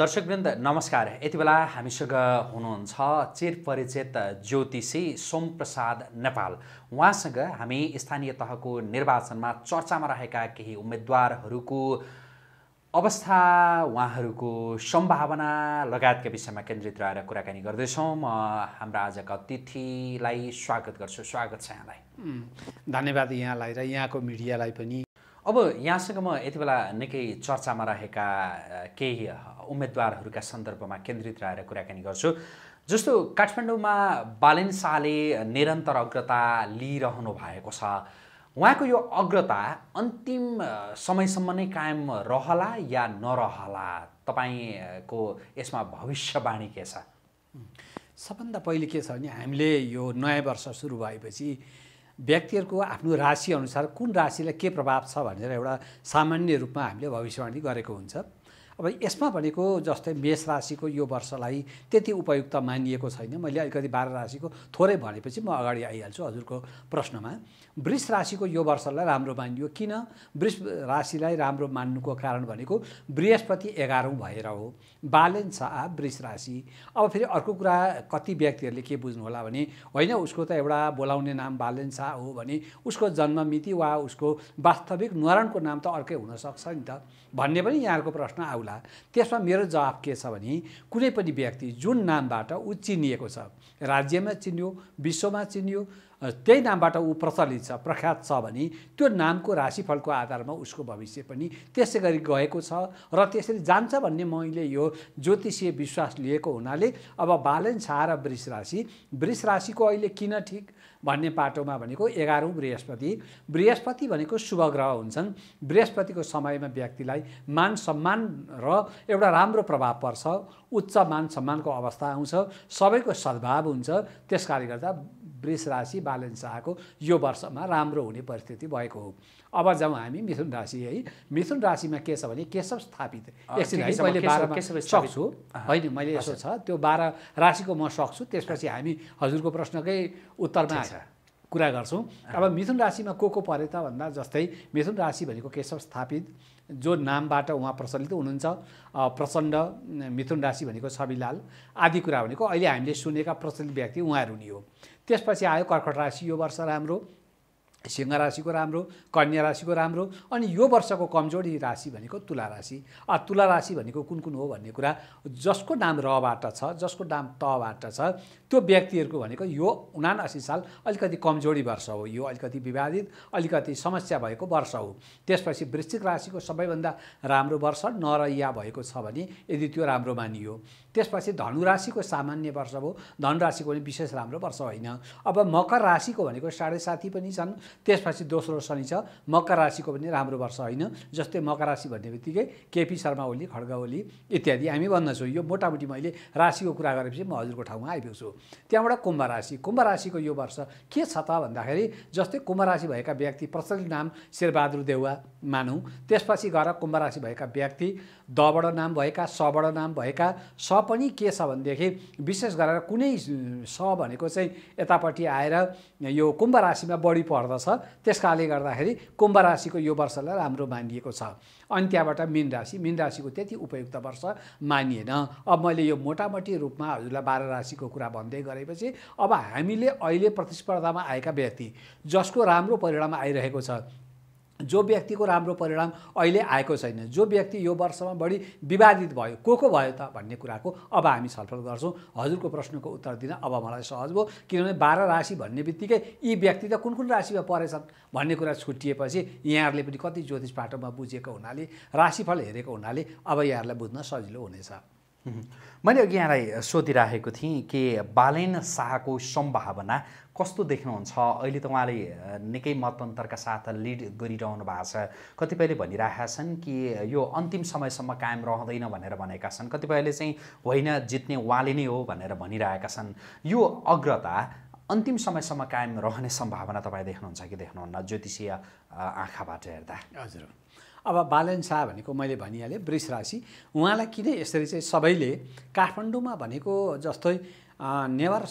दर्शकवृन्द नमस्कार यति बेला हामीसँग हुनुहुन्छ चिर परिचित ज्योतिषी सोमप्रसाद नेपाल उहाँसँग हामी स्थानीय तहको निर्वाचनमा चर्चामा रहेका केही उम्मेद्वारहरूको अवस्था उहाँहरूको सम्भावना लगायतका विषयमा केन्द्रित रहेर कुराकानी गर्दैछौँ म हाम्रा आजका अतिथिलाई स्वागत गर्छु स्वागत छ यहाँलाई धन्यवाद यहाँलाई र यहाँको मिडियालाई पनि अब यहाँसँग म यति बेला निकै चर्चामा रहेका केही उम्मेदवारहरूका सन्दर्भमा केन्द्रित रहेर कुराकानी गर्छु जस्तो काठमाडौँमा बालेन शाहले निरन्तर अग्रता लिइरहनु भएको छ उहाँको यो अग्रता अन्तिम समयसम्म नै कायम रहला या नरहला तपाईँको यसमा भविष्यवाणी के छ सबभन्दा पहिले के छ भने हामीले यो नयाँ वर्ष सुरु भएपछि व्यक्तिहरूको आफ्नो राशिअनुसार कुन राशिलाई के प्रभाव छ भनेर एउटा सामान्य रूपमा हामीले भविष्यवाणी गरेको हुन्छ अब यसमा भनेको जस्तै मेष राशिको यो वर्षलाई त्यति उपयुक्त मानिएको छैन मैले अलिकति बाह्र राशिको थोरै भनेपछि म अगाडि आइहाल्छु हजुरको प्रश्नमा वृष राशिको यो वर्षलाई राम्रो मानियो किन वृष राशिलाई राम्रो मान्नुको कारण भनेको बृहस्पति एघारौँ भएर हो ब्यालेन्स छ आ वृष राशि अब फेरि अर्को कुरा कति व्यक्तिहरूले के बुझ्नु होला भने होइन उसको त एउटा बोलाउने नाम ब्यालेन्स छ हो भने उसको जन्म मिति वा उसको वास्तविक न्वारणको नाम त अर्कै हुनसक्छ नि त भन्ने पनि यहाँको प्रश्न आउला होला त्यसमा मेरो जवाब के छ भने कुनै पनि व्यक्ति जुन नामबाट ऊ चिनिएको छ राज्यमा चिनियो विश्वमा चिनियो त्यही नामबाट ऊ प्रचलित छ प्रख्यात छ भने त्यो नामको राशिफलको आधारमा उसको भविष्य पनि त्यसै गरी गएको छ र त्यसरी जान्छ भन्ने मैले यो ज्योतिषीय विश्वास लिएको हुनाले अब बालन छ र वृष राशि वृष राशिको अहिले किन ठिक भन्ने पाटोमा भनेको एघारौँ बृहस्पति बृहस्पति भनेको शुभ ग्रह हुन्छन् बृहस्पतिको समयमा व्यक्तिलाई मान सम्मान र एउटा राम्रो प्रभाव पर्छ उच्च मान सम्मानको अवस्था आउँछ सबैको सद्भाव हुन्छ कारणले गर्दा वृष राशि बालन शाहको यो वर्षमा राम्रो हुने परिस्थिति भएको हो अब जाउँ हामी मिथुन राशि है मिथुन राशिमा के छ भने केशव स्थापित एकछिन है मैले बाह्रमा सक्छु होइन मैले यसो छ त्यो बाह्र राशिको म सक्छु त्यसपछि हामी हजुरको प्रश्नकै उत्तरमा कुरा गर्छौँ अब मिथुन राशिमा को को परे त भन्दा जस्तै मिथुन राशि भनेको केशव स्थापित जो नामबाट उहाँ प्रचलित हुनुहुन्छ प्रचण्ड मिथुन राशि भनेको छविलाल आदि कुरा भनेको अहिले हामीले सुनेका प्रचलित व्यक्ति उहाँहरू नि हो त्यसपछि आयो कर्कट राशि यो वर्ष राम्रो सिंह राशिको राम्रो कन्या राशिको राम्रो अनि यो वर्षको कमजोरी राशि भनेको तुला राशि तुला राशि भनेको कुन कुन हो भन्ने कुरा जसको नाम रबाट छ जसको नाम तबाट छ त्यो व्यक्तिहरूको भनेको यो उनासी साल अलिकति कमजोरी वर्ष हो यो अलिकति विवादित अलिकति समस्या भएको वर्ष हो त्यसपछि वृश्चिक राशिको सबैभन्दा राम्रो वर्ष नरैया भएको छ भने यदि त्यो राम्रो मानियो त्यसपछि धनुराशिको सामान्य वर्ष हो धनुराशिको पनि विशेष राम्रो वर्ष होइन अब मकर राशिको भनेको साढे साथी पनि छन् त्यसपछि दोस्रो शनि छ मकर राशिको पनि राम्रो वर्ष होइन जस्तै मकर राशि भन्ने बित्तिकै केपी शर्मा ओली खड्गा ओली इत्यादि हामी भन्दछौँ यो मोटामोटी मैले राशिको कुरा गरेपछि म हजुरको ठाउँमा आइपुग्छु त्यहाँबाट कुम्भ राशि कुम्भ राशिको यो वर्ष के छ त भन्दाखेरि जस्तै कुम्भ राशि भएका व्यक्ति प्रचलित नाम शेरबहादुर देउवा मानौँ त्यसपछि गएर कुम्भ राशि भएका व्यक्ति दबाट नाम भएका सबाट नाम भएका स पनि के छ भनेदेखि विशेष गरेर कुनै स भनेको चाहिँ यतापट्टि आएर यो कुम्भ राशिमा बढी पर्दछ छ त्यस कारणले गर्दाखेरि कुम्भ राशिको यो वर्षलाई राम्रो मानिएको छ अनि त्यहाँबाट मिन राशि मिन राशिको त्यति उपयुक्त वर्ष मानिएन अब मैले यो मोटामोटी रूपमा हजुरलाई बाह्र राशिको कुरा भन्दै गरेपछि अब हामीले अहिले प्रतिस्पर्धामा आएका व्यक्ति जसको राम्रो परिणाम आइरहेको छ जो व्यक्तिको राम्रो परिणाम अहिले आएको छैन जो व्यक्ति यो वर्षमा बढी विवादित भयो को को भयो त भन्ने कुराको अब हामी छलफल गर्छौँ हजुरको प्रश्नको उत्तर दिन अब मलाई सहज भयो किनभने बाह्र राशि भन्ने बित्तिकै यी व्यक्ति त कुन कुन राशिमा परेछन् भन्ने कुरा छुट्टिएपछि यहाँहरूले पनि कति ज्योतिष पाठोमा बुझेको हुनाले राशिफल हेरेको हुनाले अब यहाँहरूलाई बुझ्न सजिलो हुनेछ मैले अघि यहाँलाई सोधिराखेको थिएँ कि बालेन शाहको सम्भावना कस्तो देख्नुहुन्छ अहिले त उहाँले निकै मतन्तरका साथ लिड गरिरहनु भएको छ कतिपयले भनिरहेका छन् कि यो अन्तिम समयसम्म कायम रहँदैन भनेर भनेका छन् कतिपयले चाहिँ होइन जित्ने उहाँले नै हो भनेर भनिरहेका छन् यो अग्रता अन्तिम समयसम्म कायम रहने सम्भावना तपाईँ देख्नुहुन्छ कि देख्नुहुन्न ज्योतिषीय आँखाबाट हेर्दा हजुर अब बालन शाह भनेको मैले भनिहालेँ वृष राशि उहाँलाई किन यसरी चाहिँ सबैले काठमाडौँमा भनेको जस्तै नेवार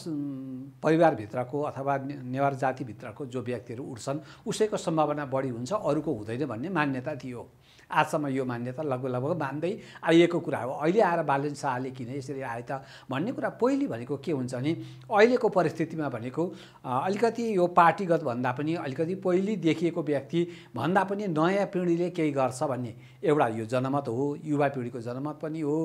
परिवारभित्रको अथवा नेवार जातिभित्रको जो व्यक्तिहरू उठ्छन् उसैको सम्भावना बढी हुन्छ अरूको हुँदैन भन्ने मान्यता थियो आजसम्म यो मान्यता लगभग लगभग मान्दै आइएको कुरा हो अहिले आएर बालन शाहले किन यसरी आए त भन्ने कुरा पहिले भनेको के हुन्छ भने अहिलेको परिस्थितिमा भनेको अलिकति यो पार्टीगत भन्दा पनि अलिकति पहिले देखिएको व्यक्ति भन्दा पनि नयाँ पिँढीले केही गर्छ भन्ने एउटा यो जनमत हो युवा पिँढीको जनमत पनि हो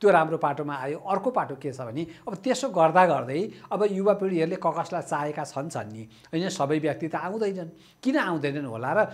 त्यो राम्रो पाटोमा आयो अर्को पाटो के छ भने अब त्यसो गर्दा गर्दै अब युवा पिँढीहरूले ककसलाई चाहेका छन् छन् नि होइन सबै व्यक्ति त आउँदैनन् किन आउँदैनन् होला र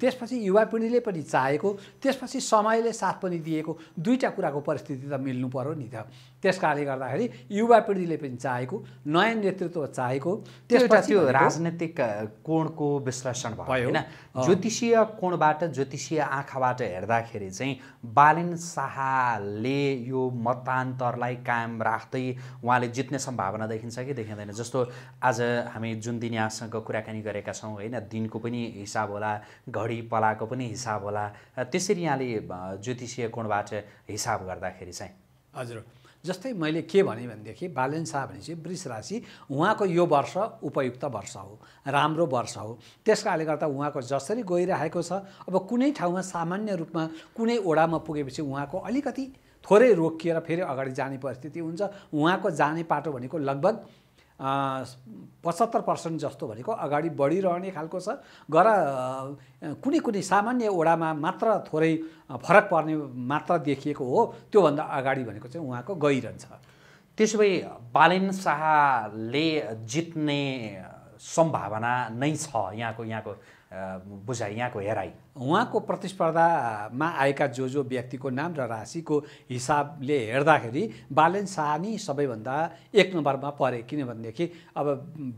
त्यसपछि युवा पिँढीले पनि चाहेको त्यसपछि समयले साथ पनि दिएको दुईवटा कुराको परिस्थिति त मिल्नु पऱ्यो नि त त्यस कारणले गर्दाखेरि युवा पिँढीले पनि चाहेको नयाँ नेतृत्व चाहेको त्यसपछि त्यो राजनैतिक कोणको विश्लेषण भयो होइन ज्योतिषीय कोणबाट ज्योतिषीय आँखाबाट हेर्दाखेरि चाहिँ बालिन शाहले यो मतान्तरलाई कायम राख्दै उहाँले जित्ने सम्भावना देखिन्छ कि देखिँदैन जस्तो आज हामी जुन दिन यहाँसँग कुराकानी गरेका छौँ होइन दिनको पनि हिसाब होला घडी पलाको पनि हिसाब होला त्यसरी यहाँले ज्योतिषीय कोणबाट हिसाब गर्दाखेरि चाहिँ हजुर जस्तै मैले के भने भनेदेखि बालन शाह भनेपछि वृष राशि उहाँको यो वर्ष उपयुक्त वर्ष हो राम्रो वर्ष हो त्यस कारणले गर्दा उहाँको जसरी गइरहेको छ अब कुनै ठाउँमा सामान्य रूपमा कुनै ओडामा पुगेपछि उहाँको अलिकति थोरै रोकिएर फेरि अगाडि जाने परिस्थिति हुन्छ उहाँको जाने पाटो भनेको लगभग पचहत्तर पर्सेन्ट जस्तो भनेको अगाडि बढिरहने खालको छ गर कुनै कुनै सामान्य ओडामा मात्र थोरै फरक पर्ने मात्र देखिएको हो त्योभन्दा अगाडि भनेको चाहिँ उहाँको गइरहन्छ त्यसो भए बालेन शाहले जित्ने सम्भावना नै छ यहाँको यहाँको बुझाइ यहाँको हेराइ उहाँको प्रतिस्पर्धामा आएका जो जो व्यक्तिको नाम र राशिको हिसाबले हेर्दाखेरि बालन सानी सबैभन्दा एक नम्बरमा परे किनभनेदेखि अब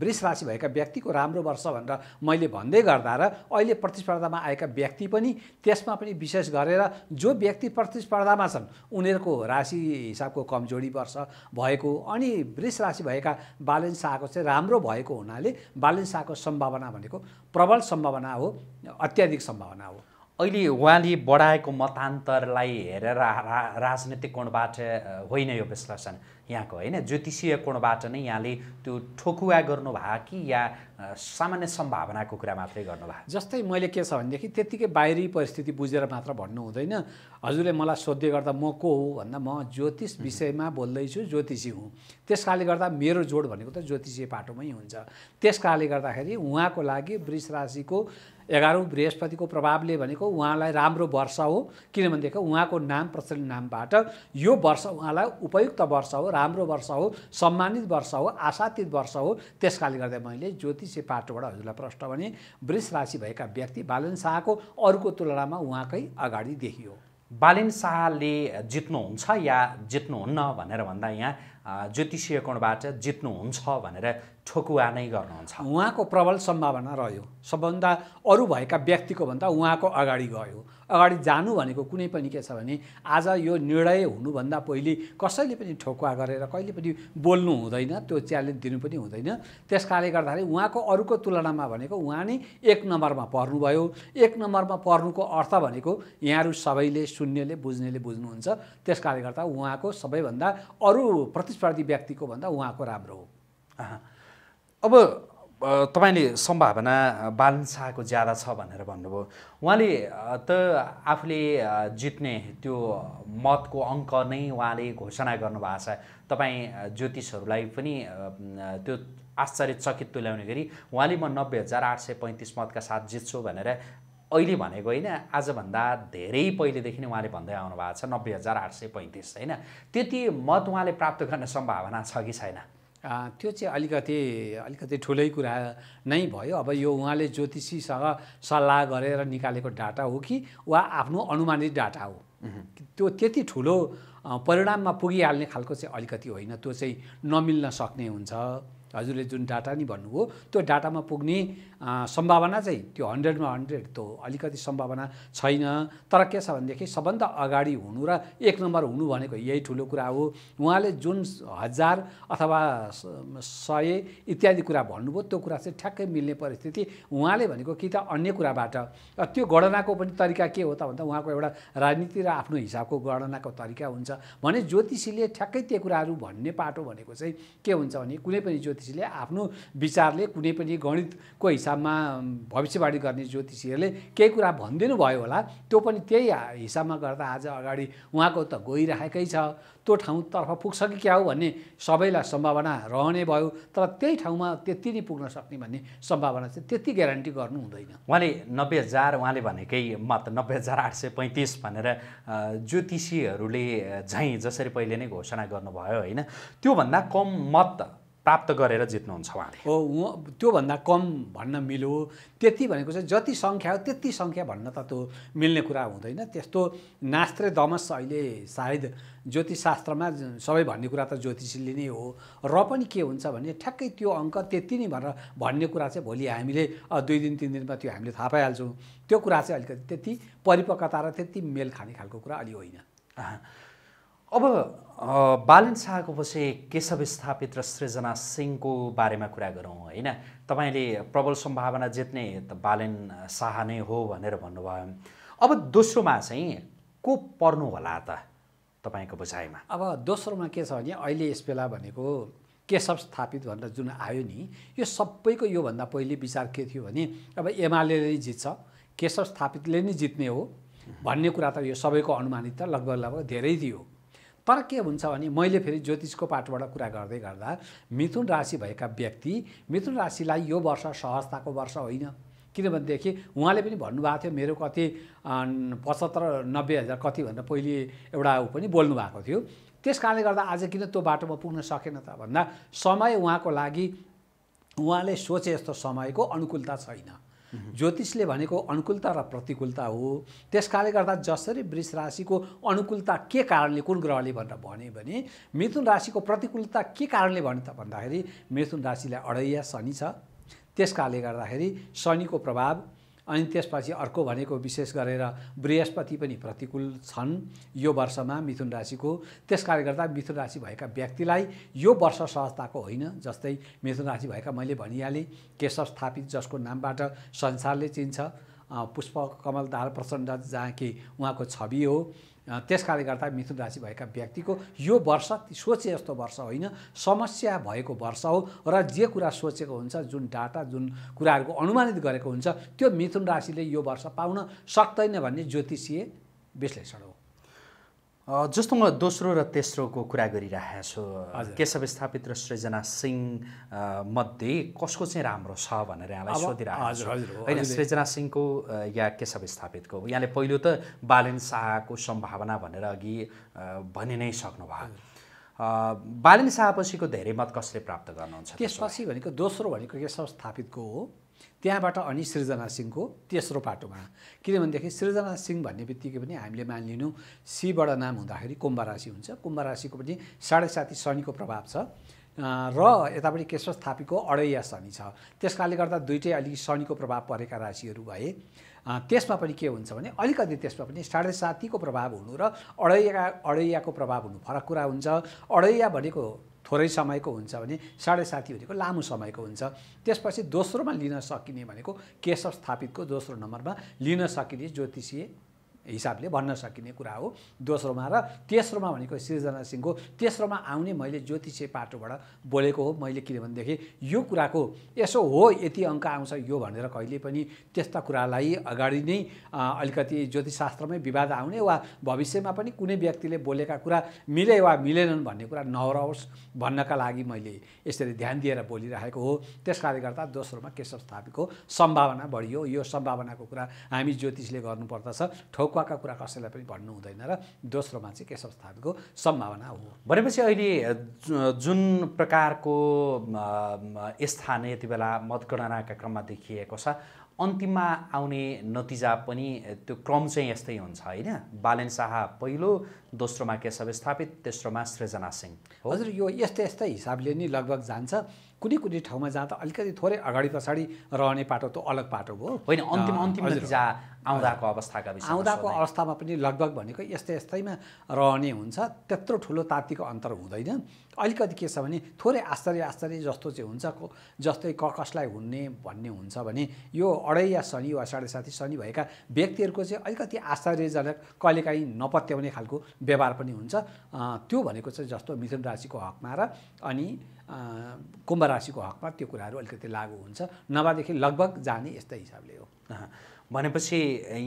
वृष राशि भएका व्यक्तिको राम्रो वर्ष भनेर मैले भन्दै गर्दा र अहिले प्रतिस्पर्धामा आएका व्यक्ति पनि त्यसमा पनि विशेष गरेर जो व्यक्ति प्रतिस्पर्धामा छन् उनीहरूको राशि हिसाबको कमजोरी वर्ष भएको अनि वृष राशि भएका बालन शाहको चाहिँ राम्रो भएको हुनाले बालन शाहको सम्भावना भनेको प्रबल सम्भावना हो अत्याधिक सम्भावना अहिले उहाँले बढाएको मतान्तरलाई हेरेर रा, रा, राजनैतिक कोणबाट होइन यो विश्लेषण यहाँको होइन ज्योतिषीय कोणबाट नै यहाँले त्यो ठोकुवा गर्नुभयो कि या सामान्य सम्भावनाको कुरा मात्रै गर्नुभयो जस्तै मैले के छ भनेदेखि त्यत्तिकै बाहिरी परिस्थिति बुझेर मात्र भन्नु हुँदैन हजुरले मलाई सोध्दै गर्दा म को हो भन्दा म ज्योतिष विषयमा बोल्दैछु ज्योतिषी हुँ त्यस कारणले गर्दा मेरो जोड भनेको त ज्योतिषीय पाटोमै हुन्छ त्यस कारणले गर्दाखेरि उहाँको लागि वृष राशिको एघारौँ बृहस्पतिको प्रभावले भनेको उहाँलाई राम्रो वर्ष हो किनभनेदेखि उहाँको नाम प्रचलित नामबाट यो वर्ष उहाँलाई उपयुक्त वर्ष हो राम्रो वर्ष हो सम्मानित वर्ष हो आशातीत वर्ष हो त्यस कारणले गर्दा मैले ज्योतिषे पाटोबाट हजुरलाई प्रश्न भने वृष राशि भएका व्यक्ति बालन शाहको अरूको तुलनामा उहाँकै अगाडि देखियो बालिन शाहले जित्नुहुन्छ या जित्नुहुन्न भनेर भन्दा यहाँ ज्योतिषीय कोणबाट जित्नुहुन्छ भनेर ठोकुवा नै गर्नुहुन्छ उहाँको प्रबल सम्भावना रह्यो सबभन्दा अरू भएका व्यक्तिको भन्दा उहाँको अगाडि गयो अगाडि जानु भनेको कुनै पनि के छ भने आज यो निर्णय हुनुभन्दा पहिले कसैले पनि ठोकुवा गरेर कहिले पनि बोल्नु हुँदैन त्यो च्यालेन्ज दिनु पनि हुँदैन त्यस कारणले गर्दाखेरि उहाँको अरूको तुलनामा भनेको उहाँ नै एक नम्बरमा पर्नुभयो एक नम्बरमा पर्नुको अर्थ भनेको यहाँहरू सबैले सुन्नेले बुझ्नेले बुझ्नुहुन्छ त्यस कारणले गर्दा उहाँको सबैभन्दा अरू प्रतिस्पर्धी व्यक्तिको भन्दा उहाँको राम्रो हो अब तपाईँले सम्भावना बालन ज्यादा छ भनेर भन्नुभयो उहाँले त आफूले जित्ने त्यो मतको अङ्क नै उहाँले घोषणा गर्नुभएको छ तपाईँ ज्योतिषहरूलाई पनि त्यो आश्चर्यचकित तुल्याउने गरी उहाँले म नब्बे हजार आठ सय पैँतिस मतका साथ जित्छु भनेर अहिले भनेको होइन आजभन्दा धेरै पहिलेदेखि नै उहाँले भन्दै आउनु भएको छ नब्बे हजार आठ सय पैँतिस होइन त्यति मत उहाँले प्राप्त गर्ने सम्भावना छ कि छैन त्यो चाहिँ अलिकति अलिकति ठुलै कुरा नै भयो अब यो उहाँले ज्योतिषीसँग सल्लाह गरेर निकालेको डाटा हो कि वा आफ्नो अनुमानित डाटा हो त्यो त्यति ठुलो परिणाममा पुगिहाल्ने खालको चाहिँ अलिकति होइन त्यो चाहिँ नमिल्न सक्ने हुन्छ हजुरले जुन डाटा नि भन्नुभयो त्यो डाटामा पुग्ने सम्भावना चाहिँ त्यो हन्ड्रेडमा हन्ड्रेड त्यो अलिकति सम्भावना छैन तर के छ भनेदेखि सबभन्दा अगाडि हुनु र एक नम्बर हुनु भनेको यही ठुलो कुरा हो उहाँले जुन हजार अथवा सय इत्यादि कुरा भन्नुभयो त्यो कुरा चाहिँ ठ्याक्कै मिल्ने परिस्थिति उहाँले भनेको कि त अन्य कुराबाट त्यो गणनाको पनि तरिका के हो त भन्दा उहाँको एउटा राजनीति र आफ्नो हिसाबको गणनाको तरिका हुन्छ भने ज्योतिषीले ठ्याक्कै त्यो कुराहरू भन्ने पाटो भनेको चाहिँ के हुन्छ भने कुनै पनि ज्योतिष ज्योतिषीले आफ्नो विचारले कुनै पनि गणितको हिसाबमा भविष्यवाणी गर्ने ज्योतिषीहरूले केही कुरा भनिदिनु भयो होला त्यो पनि त्यही हिसाबमा गर्दा आज अगाडि उहाँको त गइरहेकै छ त्यो ठाउँतर्फ पुग्छ कि क्या हो भन्ने सबैलाई सम्भावना रहने भयो तर त्यही ठाउँमा त्यति नै पुग्न सक्ने भन्ने सम्भावना चाहिँ त्यति ग्यारेन्टी गर्नु हुँदैन उहाँले नब्बे हजार उहाँले भनेकै मात्र नब्बे हजार आठ सय पैँतिस भनेर ज्योतिषीहरूले झैँ जसरी पहिले नै घोषणा गर्नुभयो होइन त्योभन्दा कम मत प्राप्त गरेर जित्नुहुन्छ उहाँले हो त्योभन्दा कम भन्न मिल्यो त्यति भनेको चाहिँ जति सङ्ख्या हो त्यति सङ्ख्या भन्न त त्यो मिल्ने कुरा हुँदैन त्यस्तो नास्त्रे दमस अहिले सायद ज्योतिषशास्त्रमा सबै भन्ने कुरा त ज्योतिषीले नै हो र पनि के हुन्छ भने ठ्याक्कै त्यो अङ्क त्यति नै भनेर भन्ने कुरा चाहिँ भोलि हामीले दुई दिन तिन दिनमा त्यो हामीले थाहा पाइहाल्छौँ त्यो कुरा चाहिँ अलिकति त्यति परिपक्वता र त्यति मेल खाने खालको कुरा अलि होइन अब बालन शाहको पछि केशव स्थापित र सृजना सिंहको बारेमा कुरा गरौँ होइन तपाईँले प्रबल सम्भावना जित्ने त बालन शाह नै हो भनेर भन्नुभयो अब दोस्रोमा चाहिँ को पर्नु होला त तपाईँको बुझाइमा अब दोस्रोमा के छ भने अहिले यस बेला भनेको केशव स्थापित भनेर जुन आयो नि यो सबैको योभन्दा पहिले विचार के थियो भने अब एमाले नै जित्छ केशव स्थापितले नै जित्ने हो भन्ने कुरा त यो सबैको अनुमानित त लगभग लगभग धेरै थियो तर के हुन्छ भने मैले फेरि ज्योतिषको पाठबाट कुरा गर्दै गर्दा मिथुन राशि भएका व्यक्ति मिथुन राशिलाई यो वर्ष सहजताको वर्ष होइन किनभनेदेखि उहाँले पनि भन्नुभएको थियो मेरो कति पचहत्तर नब्बे हजार कति भनेर पहिले एउटा ऊ पनि बोल्नु भएको थियो त्यस कारणले गर्दा आज किन त्यो बाटोमा पुग्न सकेन त भन्दा समय उहाँको लागि उहाँले सोचे जस्तो समयको अनुकूलता छैन ज्योतिषले भनेको अनुकूलता र प्रतिकूलता हो त्यस कारणले गर्दा जसरी वृष राशिको अनुकूलता के कारणले कुन ग्रहले भनेर भन्यो भने मिथुन राशिको प्रतिकूलता के कारणले भन्यो त भन्दाखेरि मिथुन राशिलाई अढैया शनि छ त्यस कारणले गर्दाखेरि शनिको प्रभाव अनि त्यसपछि अर्को भनेको विशेष गरेर बृहस्पति पनि प्रतिकूल छन् यो वर्षमा मिथुन राशिको त्यस त्यसकारण गर्दा मिथुन राशि भएका व्यक्तिलाई यो वर्ष सहजताको होइन जस्तै मिथुन राशि भएका मैले भनिहालेँ केशव स्थापित जसको नामबाट संसारले चिन्छ पुष्प कमल दाल प्रचण्ड जहाँ कि उहाँको छवि हो त्यस कारणले गर्दा मिथुन राशि भएका व्यक्तिको यो वर्ष सोचे जस्तो वर्ष होइन समस्या भएको वर्ष हो र जे कुरा सोचेको हुन्छ जुन डाटा जुन कुराहरूको अनुमानित गरेको हुन्छ त्यो मिथुन राशिले यो वर्ष पाउन सक्दैन भन्ने ज्योतिषीय विश्लेषण हो जस्तो म दोस्रो र तेस्रोको कुरा गरिरहेको छु केशव स्थापित र सृजना सिंह मध्ये कसको चाहिँ राम्रो छ भनेर यहाँलाई सोधिरहेको छु होइन सृजना सिंहको या केशव स्थापितको यहाँले पहिलो त बालेन शाहको सम्भावना भनेर अघि भनि नै सक्नुभयो बालेन शाहपछिको धेरै मत कसले प्राप्त गर्नुहुन्छ त्यसपछि भनेको दोस्रो भनेको केशव स्थापितको हो त्यहाँबाट अनि सृजना सिंहको तेस्रो पाटोमा किनभनेदेखि सृजना सिंह भन्ने बित्तिकै पनि हामीले मानिलिनु सीबाट नाम हुँदाखेरि कुम्भ राशि हुन्छ कुम्भ राशिको पनि साढे साती शनिको प्रभाव छ र यतापट्टि केशव थापीको अडैया शनि छ त्यस कारणले गर्दा दुइटै अलिक शनिको प्रभाव परेका राशिहरू भए त्यसमा पनि के हुन्छ भने अलिकति त्यसमा पनि साढे सातीको प्रभाव हुनु र अडैयाका अडैयाको प्रभाव हुनु फरक कुरा हुन्छ अडैया भनेको थोरै समयको हुन्छ भने साढे साथी भनेको लामो समयको हुन्छ त्यसपछि दोस्रोमा लिन सकिने भनेको केशव स्थापितको दोस्रो नम्बरमा लिन सकिने ज्योतिषीय हिसाबले भन्न सकिने कुरा हो दोस्रोमा र तेस्रोमा भनेको सृजना सिंहको तेस्रोमा आउने मैले ज्योतिषीय पाटोबाट बोलेको हो मैले किनभनेदेखि यो कुराको यसो हो यति अङ्क आउँछ यो भनेर कहिले पनि त्यस्ता कुरालाई अगाडि नै अलिकति ज्योतिषशास्त्रमै विवाद आउने वा भविष्यमा पनि कुनै व्यक्तिले बोलेका कुरा मिले वा मिलेनन् भन्ने कुरा नहराओस् भन्नका लागि मैले यसरी ध्यान दिएर बोलिरहेको हो त्यस गर्दा दोस्रोमा केशव स्थापितको सम्भावना बढियो यो सम्भावनाको कुरा हामी ज्योतिषले गर्नुपर्दछ ठोक बक्वाका कुरा कसैलाई पनि भन्नु हुँदैन र दोस्रोमा चाहिँ केशव स्थानको सम्भावना हो भनेपछि अहिले जुन प्रकारको स्थान यति बेला मतगणनाका क्रममा देखिएको छ अन्तिममा आउने नतिजा पनि त्यो क्रम चाहिँ यस्तै हुन्छ होइन बालेन शाह पहिलो दोस्रोमा केशव स्थापित तेस्रोमा सृजना सिंह हजुर यो यस्तै यस्तै हिसाबले नै लगभग जान्छ कुनै कुनै ठाउँमा जाँदा अलिकति थोरै अगाडि पछाडि रहने पाटो त अलग पाटो भयो होइन अन्तिम अन्तिम नतिजा आउँदाको अवस्थाका विषय आउँदाको अवस्थामा पनि लगभग भनेको यस्तै यस्तैमा रहने हुन्छ त्यत्रो ठुलो तातीको अन्तर हुँदैन अलिकति के छ भने थोरै आश्चर्य आश्चर्य जस्तो चाहिँ हुन्छ जस्तै क कसलाई हुने भन्ने हुन्छ भने यो अढैया शनि वा साढे साथी शनि भएका व्यक्तिहरूको चाहिँ अलिकति आश्चर्यजनक कहिलेकाहीँ नपत्याउने खालको व्यवहार पनि हुन्छ त्यो भनेको चाहिँ जस्तो मिथुन राशिको हकमा र अनि कुम्भ राशिको हकमा त्यो कुराहरू अलिकति लागु हुन्छ नभएदेखि लगभग जाने यस्तै हिसाबले हो भनेपछि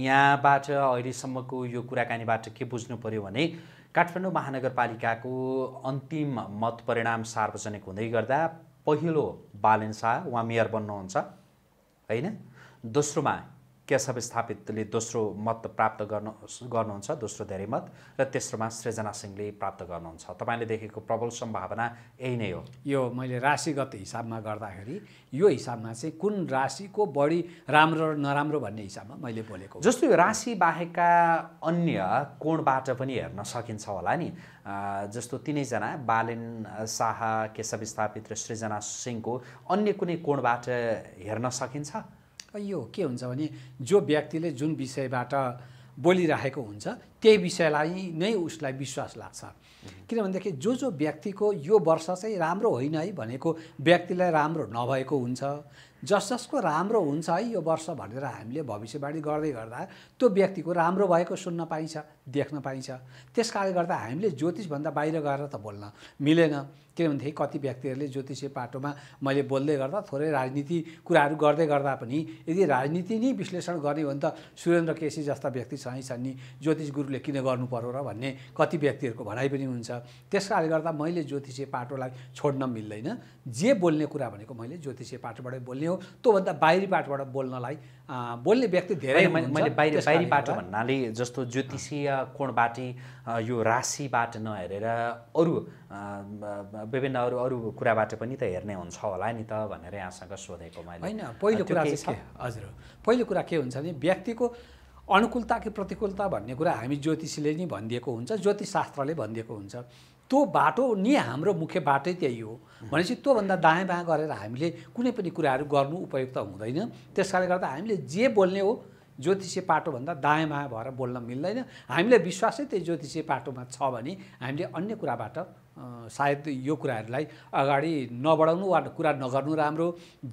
यहाँबाट अहिलेसम्मको यो कुराकानीबाट के बुझ्नु पऱ्यो भने काठमाडौँ महानगरपालिकाको अन्तिम मत परिणाम सार्वजनिक हुँदै गर्दा पहिलो बालेन शाह उहाँ मेयर बन्नुहुन्छ होइन दोस्रोमा केशव स्थापितले दोस्रो मत प्राप्त गर्नु गर्नुहुन्छ दोस्रो धेरै मत र तेस्रोमा सृजना सिंहले प्राप्त गर्नुहुन्छ तपाईँले देखेको प्रबल सम्भावना यही नै हो यो मैले राशिगत हिसाबमा गर्दाखेरि यो हिसाबमा चाहिँ कुन राशिको बढी राम्रो र नराम्रो भन्ने हिसाबमा मैले बोलेको जस्तो राशि बाहेकका अन्य कोणबाट पनि हेर्न सकिन्छ होला नि जस्तो तिनैजना बालेन शाह केशव स्थापित र सृजना सिंहको अन्य कुनै कोणबाट हेर्न सकिन्छ यो के हुन्छ भने जो व्यक्तिले जुन विषयबाट बोलिराखेको हुन्छ त्यही विषयलाई नै उसलाई विश्वास लाग्छ किनभनेदेखि जो जो व्यक्तिको यो वर्ष चाहिँ राम्रो होइन है भनेको व्यक्तिलाई राम्रो नभएको हुन्छ जस जसको राम्रो हुन्छ है यो वर्ष भनेर हामीले भविष्यवाणी गर्दै गर्दा त्यो व्यक्तिको राम्रो भएको सुन्न पाइन्छ देख्न पाइन्छ त्यस कारणले गर्दा हामीले ज्योतिषभन्दा बाहिर गएर त बोल्न मिलेन किनभनेदेखि कति व्यक्तिहरूले ज्योतिषीय पाटोमा मैले बोल्दै गर्दा थोरै राजनीति कुराहरू गर्दै गर्दा पनि यदि राजनीति नै विश्लेषण गर्ने हो भने त सुरेन्द्र केसी जस्ता व्यक्ति सही छन् नि ज्योतिष गुरुले किन गर्नु पर्यो र भन्ने कति व्यक्तिहरूको भनाइ पनि हुन्छ त्यस कारणले गर्दा मैले ज्योतिषीय पाटोलाई छोड्न मिल्दैन जे बोल्ने कुरा भनेको मैले ज्योतिषीय पाटोबाटै बोल्ने हो त्योभन्दा बाहिरी पाटोबाट बोल्नलाई बोल्ने व्यक्ति धेरै मैले बाहिर बाहिरीबाट भन्नाले जस्तो ज्योतिषीय कोणबाट यो राशिबाट नहेरेर अरू विभिन्न अरू अरू कुराबाट पनि त हेर्ने हुन्छ होला नि त भनेर यहाँसँग सोधेको मैले होइन पहिलो कुरा चाहिँ हजुर पहिलो कुरा के हुन्छ भने व्यक्तिको अनुकूलता कि प्रतिकूलता भन्ने कुरा हामी ज्योतिषीले नै भनिदिएको हुन्छ ज्योतिषशास्त्रले भनिदिएको हुन्छ त्यो बाटो नि हाम्रो मुख्य बाटै त्यही हो भनेपछि त्योभन्दा दायाँ बायाँ गरेर हामीले कुनै पनि कुराहरू गर्नु उपयुक्त हुँदैन त्यस कारणले गर्दा हामीले जे बोल्ने हो ज्योतिषीय पाटोभन्दा दायाँ बायाँ भएर बोल्न मिल्दैन हामीले विश्वासै त्यही ज्योतिषीय पाटोमा छ भने हामीले अन्य कुराबाट सायद यो कुराहरूलाई अगाडि नबढाउनु वा कुरा नगर्नु राम्रो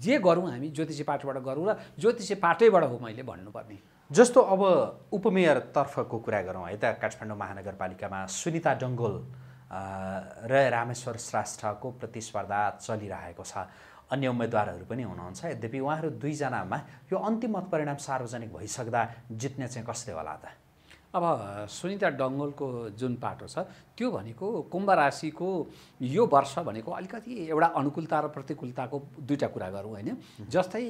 जे गरौँ हामी ज्योतिषीय पाटोबाट गरौँ र ज्योतिषीय पाटैबाट हो मैले भन्नुपर्ने जस्तो अब उपमेयरतर्फको कुरा गरौँ है त काठमाडौँ महानगरपालिकामा सुनिता डङ्गोल र रामेश्वर श्रेष्ठको प्रतिस्पर्धा चलिरहेको छ अन्य उम्मेदवारहरू पनि हुनुहुन्छ यद्यपि उहाँहरू दुईजनामा यो अन्तिम मतपरिणाम सार्वजनिक भइसक्दा जित्ने चाहिँ कसले होला त अब सुनिता डङ्गोलको जुन पाटो छ त्यो भनेको कुम्भ राशिको यो वर्ष भनेको अलिकति एउटा अनुकूलता र प्रतिकूलताको दुईवटा कुरा गरौँ होइन जस्तै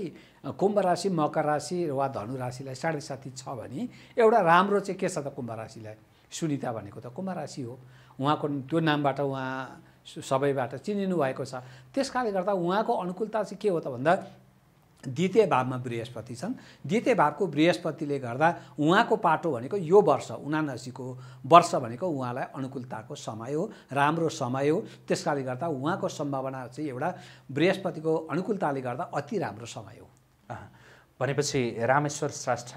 कुम्भ राशि मकर राशि वा धनु राशिलाई साढे साथी छ भने एउटा राम्रो चाहिँ के छ त कुम्भ राशिलाई सुनिता भनेको त कुम्भ राशि हो उहाँको त्यो नामबाट उहाँ सबैबाट चिनिनु भएको छ त्यस कारणले गर्दा उहाँको अनुकूलता चाहिँ के हो त भन्दा द्वितीय भावमा बृहस्पति छन् द्वितीय भावको बृहस्पतिले गर्दा उहाँको पाटो भनेको यो वर्ष उनासीको वर्ष भनेको उहाँलाई अनुकूलताको समय हो राम्रो समय हो त्यस कारणले गर्दा उहाँको सम्भावना चाहिँ एउटा बृहस्पतिको अनुकूलताले गर्दा अति राम्रो समय हो भनेपछि रामेश्वर श्रेष्ठ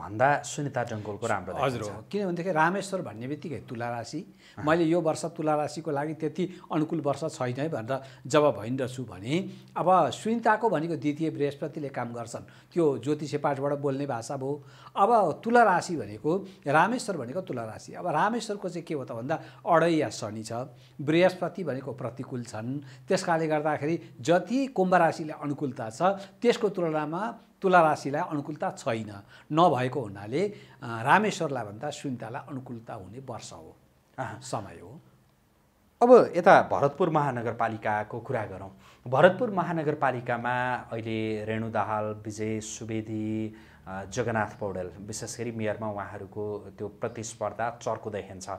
भन्दा सुनिता डङ्गोलको राम्रो हजुर हो किनभनेदेखि रामेश्वर भन्ने बित्तिकै तुला राशि मैले यो वर्ष तुला राशिको लागि त्यति अनुकूल वर्ष छैन है भनेर जब भइरहेछु भने अब सुनिताको भनेको द्वितीय बृहस्पतिले काम गर्छन् त्यो ज्योतिषे पाठबाट बोल्ने भाषा भयो अब तुला राशि भनेको रामेश्वर भनेको तुला राशि अब रामेश्वरको चाहिँ के हो त भन्दा अडैया शनि छ बृहस्पति भनेको प्रतिकूल छन् त्यस कारणले गर्दाखेरि जति कुम्भ राशिलाई अनुकूलता छ त्यसको तुलनामा तुला राशिलाई अनुकूलता छैन नभएको हुनाले रामेश्वरलाई भन्दा सुनितालाई अनुकूलता हुने वर्ष हो समय हो अब यता भरतपुर महानगरपालिकाको कुरा गरौँ भरतपुर महानगरपालिकामा अहिले रेणु दाहाल विजय सुवेदी जगन्नाथ पौडेल विशेष गरी मेयरमा उहाँहरूको त्यो प्रतिस्पर्धा चर्को देखिन्छ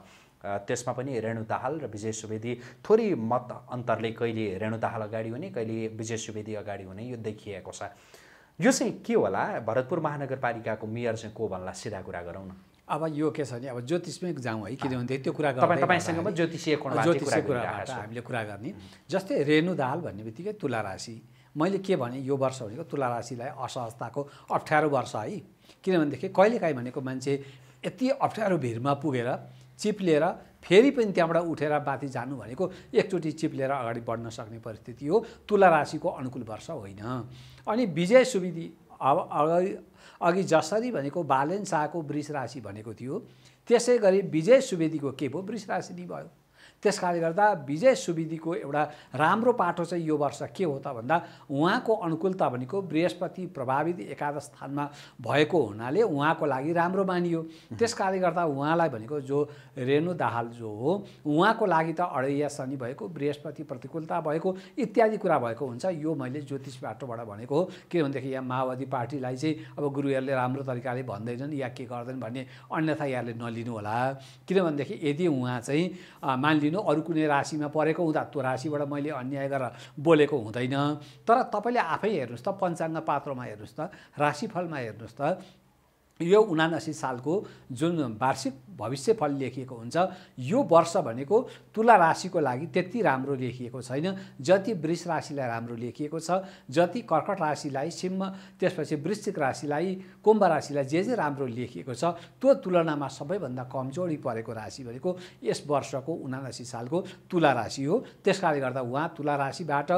त्यसमा पनि रेणु दाहाल र विजय सुवेदी थोरै मत अन्तरले कहिले रेणु दाहाल अगाडि हुने कहिले विजय सुवेदी अगाडि हुने यो देखिएको छ यो चाहिँ के होला भरतपुर महानगरपालिकाको मेयर चाहिँ को भन्ला सिधा कुरा गरौँ न अब यो के छ भने अब ज्योतिषमै जाउँ है किनभने त्यो कुरा तपाईँसँग ज्योतिषीय ज्योतिषीय कुराबाट हामीले कुरा गर्ने जस्तै रेणु दाल भन्ने बित्तिकै तुला राशि मैले के भने यो वर्ष भनेको तुला राशिलाई असहजताको अप्ठ्यारो वर्ष है किनभनेदेखि कहिलेकाहीँ भनेको मान्छे यति अप्ठ्यारो भिरमा पुगेर चिप्लेर फेरि पनि त्यहाँबाट उठेर माथि जानु भनेको एकचोटि चिप्लेर अगाडि बढ्न सक्ने परिस्थिति हो तुला राशिको अनुकूल वर्ष होइन अनि विजय सुविधि अब अगाडि अघि जसरी भनेको बालेन शाहको वृष राशि भनेको थियो त्यसै गरी विजय सुवेदीको के भयो वृष राशि नै भयो त्यस कारणले गर्दा विजय सुविधिको एउटा राम्रो पाटो चाहिँ यो वर्ष के हो त भन्दा उहाँको अनुकूलता भनेको बृहस्पति प्रभावित एकादश स्थानमा भएको हुनाले उहाँको लागि राम्रो मानियो त्यस कारणले गर्दा उहाँलाई भनेको जो रेणु दाहाल जो हो उहाँको लागि त अढैया शनि भएको बृहस्पति प्रतिकूलता भएको इत्यादि कुरा भएको हुन्छ यो मैले ज्योतिष बाटोबाट भनेको हो किनभनेदेखि यहाँ माओवादी पार्टीलाई चाहिँ अब गुरुहरूले राम्रो तरिकाले भन्दैनन् या के गर्दैन भन्ने अन्यथा यहाँले नलिनु होला किनभनेदेखि यदि उहाँ चाहिँ मानलि नदिनु अरू कुनै राशिमा परेको हुँदा त्यो राशिबाट मैले अन्याय गरेर बोलेको हुँदैन तर तपाईँले आफै हेर्नुहोस् त पञ्चाङ्ग पात्रमा हेर्नुहोस् त राशिफलमा हेर्नुहोस् त यो उनासी सालको जुन वार्षिक भविष्यफल लेखिएको हुन्छ यो वर्ष भनेको तुला राशिको लागि त्यति राम्रो लेखिएको छैन जति वृष राशिलाई राम्रो लेखिएको छ जति कर्कट राशिलाई सिम्म त्यसपछि वृश्चिक राशिलाई कुम्भ राशिलाई जे जे राम्रो लेखिएको छ त्यो तुलनामा सबैभन्दा कमजोरी परेको राशि भनेको यस वर्षको उनासी सालको तुला राशि हो त्यस गर्दा उहाँ तुला राशिबाट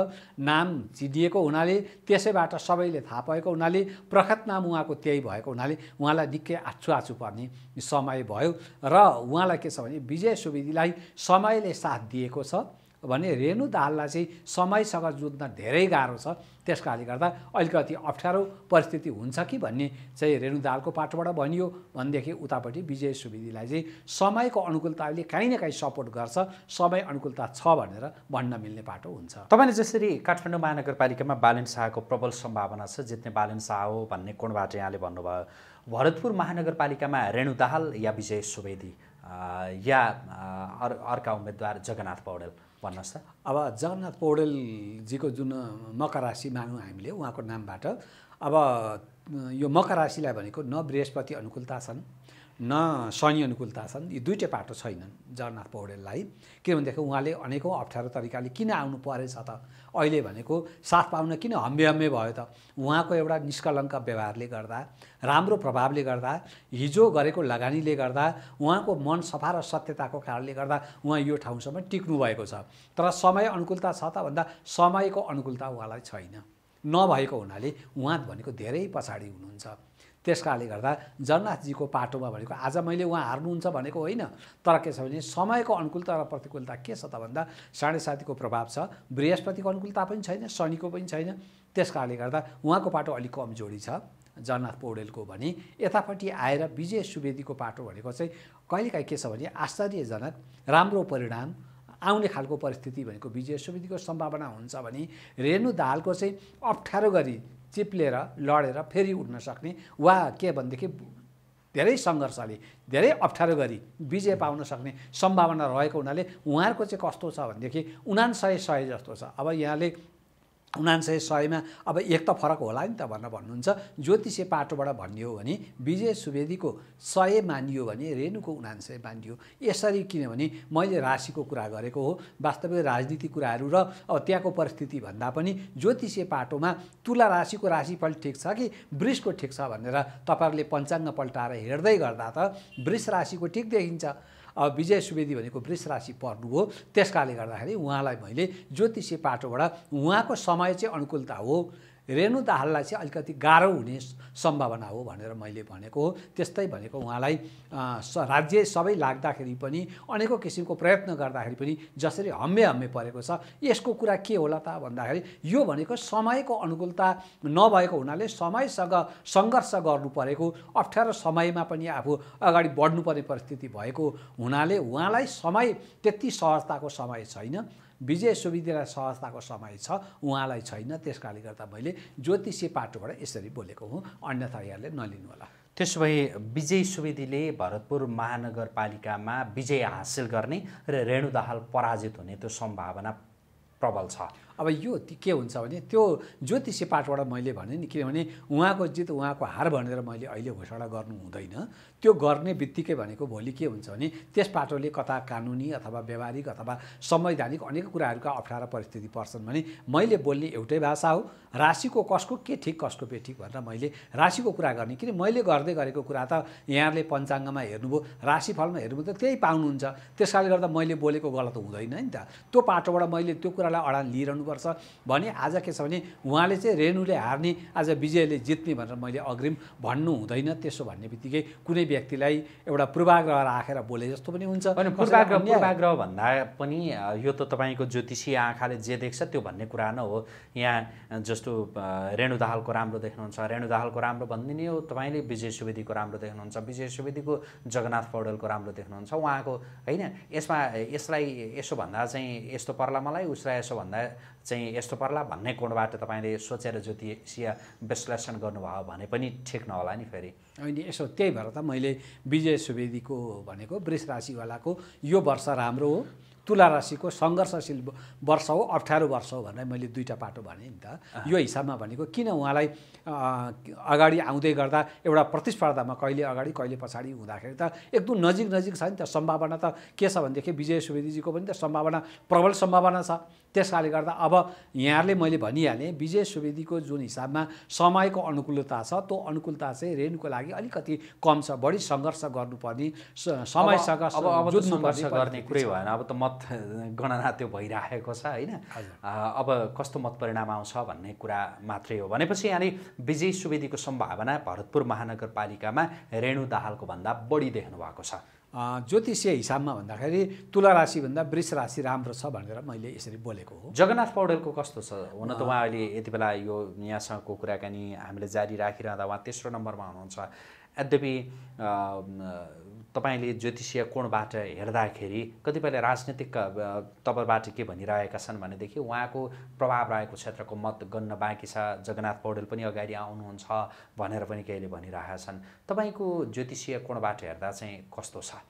नाम चिनिएको हुनाले त्यसैबाट सबैले थाहा पाएको हुनाले प्रखत नाम उहाँको त्यही भएको हुनाले उहाँ उहाँलाई निकै आछुआछु पर्ने समय भयो र उहाँलाई के छ भने विजय सुवेदीलाई समयले साथ दिएको छ भने रेणु दाहाललाई चाहिँ समयसँग जुझ्न धेरै गाह्रो छ त्यस कारणले गर्दा अलिकति अप्ठ्यारो परिस्थिति हुन्छ कि भन्ने चाहिँ रेणु दाहालको पाटोबाट भनियो भनेदेखि उतापट्टि विजय सुवेदीलाई चाहिँ समयको अनुकूलताले काहीँ न काहीँ सपोर्ट गर्छ समय अनुकूलता छ भनेर भन्न मिल्ने पाटो हुन्छ तपाईँले जसरी काठमाडौँ महानगरपालिकामा बालन शाहको प्रबल सम्भावना छ जित्ने बालन शाह हो भन्ने कोणबाट यहाँले भन्नुभयो भरतपुर महानगरपालिकामा रेणु दाहाल या विजय सुवेदी या अर अर्का उम्मेद्वार जगन्नाथ पौडेल भन्नुहोस् त अब जगन्नाथ पौडेलजीको जुन मकर राशि माग्यौँ हामीले उहाँको नामबाट अब यो मकर राशिलाई भनेको न बृहस्पति अनुकूलता छन् न शनि अनुकूलता छन् यी दुइटै पाटो छैनन् जगन्नाथ पौडेललाई किनभनेदेखि उहाँले अनेकौँ अप्ठ्यारो तरिकाले किन आउनु परेछ त अहिले भनेको साथ पाउन किन हम्बे हम्बे भयो त उहाँको एउटा निष्कलङ्क व्यवहारले गर्दा राम्रो प्रभावले गर्दा हिजो गरेको लगानीले गर्दा उहाँको मन सफा र सत्यताको कारणले गर्दा उहाँ यो ठाउँसम्म टिक्नु भएको छ तर समय अनुकूलता छ त भन्दा समयको अनुकूलता उहाँलाई छैन नभएको हुनाले उहाँ भनेको धेरै पछाडि हुनुहुन्छ त्यस कारणले गर्दा जगन्नाथजीको पाटोमा भनेको आज मैले उहाँ हार्नुहुन्छ भनेको होइन तर के छ भने समयको अनुकूलता र प्रतिकूलता के छ त भन्दा साढे सातीको प्रभाव छ बृहस्पतिको अनुकूलता पनि छैन शनिको पनि छैन त्यस कारणले गर्दा उहाँको पाटो अलिक कमजोरी छ जगन्नाथ पौडेलको भने यतापट्टि आएर विजय सुवेदीको पाटो भनेको चाहिँ कहिलेकाहीँ के छ भने आश्चर्यजनक राम्रो परिणाम आउने खालको परिस्थिति भनेको विजय सुवेदीको सम्भावना हुन्छ भने रेणु दालको चाहिँ अप्ठ्यारो गरी चिप्लेर लडेर फेरि उठ्न सक्ने वा के भनेदेखि धेरै सङ्घर्षले धेरै अप्ठ्यारो गरी विजय पाउन सक्ने सम्भावना रहेको हुनाले उहाँहरूको चाहिँ कस्तो छ भनेदेखि उनान्सय सय जस्तो छ अब यहाँले उनान्सय सयमा अब एक त फरक होला नि त भनेर भन्नुहुन्छ ज्योतिषे पाटोबाट भनियो भने विजय सुवेदीको सय मानियो भने रेणुको उनान्सय मानियो यसरी किनभने मैले राशिको कुरा गरेको हो वास्तविक राजनीति कुराहरू र अब त्यहाँको परिस्थिति भन्दा पनि ज्योतिषे पाटोमा तुला राशिको राशिफल ठिक छ कि वृषको ठिक छ भनेर तपाईँहरूले पञ्चाङ्ग पल्टाएर हेर्दै गर्दा त वृष राशिको ठिक देखिन्छ अब विजय सुवेदी भनेको वृष राशि पर्नु हो त्यस कारणले गर्दाखेरि उहाँलाई मैले ज्योतिषी पाटोबाट उहाँको समय चाहिँ अनुकूलता हो रेणु दाहाललाई चाहिँ अलिकति गाह्रो हुने सम्भावना हो भनेर मैले भनेको हो त्यस्तै भनेको उहाँलाई राज्य सबै लाग्दाखेरि पनि अनेकौँ किसिमको प्रयत्न गर्दाखेरि पनि जसरी हम्मे हम्मे परेको छ यसको कुरा के होला त भन्दाखेरि यो भनेको समयको अनुकूलता नभएको हुनाले समयसँग सङ्घर्ष गर्नु परेको अप्ठ्यारो समयमा पनि आफू अगाडि बढ्नुपर्ने परिस्थिति भएको हुनाले उहाँलाई समय त्यति सहजताको समय छैन विजय विश्वविद्यालय संस्थाको समय छ उहाँलाई छैन त्यस गर्दा मैले ज्योतिषी पाटोबाट यसरी बोलेको हुँ अन्यथा यहाँले नलिनुहोला त्यसो भए विजय सुवेदीले भरतपुर महानगरपालिकामा विजय हासिल गर्ने र रेणु दाहाल पराजित हुने त्यो सम्भावना प्रबल छ अब यो के हुन्छ भने त्यो ज्योतिषी पाठबाट मैले भने नि किनभने उहाँको जित उहाँको हार भनेर मैले अहिले घोषणा गर्नु हुँदैन त्यो गर्ने बित्तिकै भनेको भोलि के हुन्छ भने त्यस पाटोले कता कानुनी अथवा व्यावहारिक अथवा संवैधानिक अनेक कुराहरूका अप्ठ्यारा परिस्थिति पर्छन् भने मैले बोल्ने एउटै भाषा हो राशिको कसको के ठिक कसको पे ठिक भनेर मैले राशिको कुरा गर्ने किन मैले गर्दै गरेको कुरा त यहाँले पञ्चाङ्गमा हेर्नुभयो राशिफलमा हेर्नुभयो त त्यही पाउनुहुन्छ त्यस कारणले गर्दा मैले बोलेको गलत हुँदैन नि त त्यो पाटोबाट मैले त्यो कुरालाई अडान लिइरहनुपर्छ भने आज के छ भने उहाँले चाहिँ रेणुले हार्ने आज विजयले जित्ने भनेर मैले अग्रिम भन्नु हुँदैन त्यसो भन्ने बित्तिकै कुनै व्यक्तिलाई एउटा पूर्वाग्रह राखेर बोले जस्तो पनि हुन्छ पूर्वाग्रह पूर्वाग्रह भन्दा पनि यो त तपाईँको ज्योतिषी आँखाले जे देख्छ त्यो भन्ने कुरा न हो यहाँ जस्तो रेणु दाहालको राम्रो देख्नुहुन्छ रेणु दाहालको राम्रो भनिदिने हो तपाईँले विजय सुवेदीको राम्रो देख्नुहुन्छ विजय सुवेदीको जगन्नाथ पौडेलको राम्रो देख्नुहुन्छ उहाँको होइन यसमा यसलाई यसो भन्दा चाहिँ यस्तो पर्ला मलाई उसलाई यसो भन्दा चाहिँ यस्तो पर्ला भन्ने कोणबाट तपाईँले सोचेर ज्योतिषीय विश्लेषण गर्नुभयो भने पनि ठिक नहोला नि फेरि अनि यसो त्यही भएर त मैले विजय सुवेदीको भनेको वृष राशिवालाको यो वर्ष राम्रो हो तुला राशिको सङ्घर्षशील वर्ष हो अप्ठ्यारो वर्ष हो भनेर मैले दुईवटा पाटो भने नि त यो हिसाबमा भनेको किन उहाँलाई अगाडि आउँदै गर्दा एउटा प्रतिस्पर्धामा कहिले अगाडि कहिले पछाडि हुँदाखेरि त एकदम नजिक नजिक छ नि त सम्भावना त के छ भनेदेखि विजय सुवेदीजीको पनि त सम्भावना प्रबल सम्भावना छ त्यस कारणले गर्दा अब यहाँहरूले मैले भनिहालेँ विजय सुवेदीको जुन हिसाबमा समयको अनुकूलता छ त्यो अनुकूलता चाहिँ रेणुको लागि अलिकति कम छ बढी सङ्घर्ष गर्नुपर्ने समयसँग अब अब जुन सङ्घर्ष गर्ने कुरै भएन अब त मत गणना त्यो भइराखेको छ होइन अब कस्तो मत परिणाम आउँछ भन्ने कुरा मात्रै हो भनेपछि यहाँनिर विजय सुवेदीको सम्भावना भरतपुर महानगरपालिकामा रेणु दाहालको भन्दा बढी देख्नु भएको छ ज्योतिषीय हिसाबमा भन्दाखेरि तुला राशिभन्दा वृष राशि राम्रो छ भनेर मैले यसरी बोलेको हो जगन्नाथ पौडेलको कस्तो छ हुन त उहाँ अहिले यति बेला यो यहाँसँगको कुराकानी हामीले जारी राखिरहँदा उहाँ तेस्रो नम्बरमा हुनुहुन्छ यद्यपि तपाईँले ज्योतिषीय कोणबाट हेर्दाखेरि कतिपयले राजनीतिक तबरबाट के भनिरहेका छन् भनेदेखि उहाँको प्रभाव रहेको क्षेत्रको मत गन्न बाँकी छ जगन्नाथ पौडेल पनि अगाडि आउनुहुन्छ भनेर पनि केहीले भनिरहेका छन् तपाईँको ज्योतिषीय कोणबाट हेर्दा चाहिँ कस्तो छ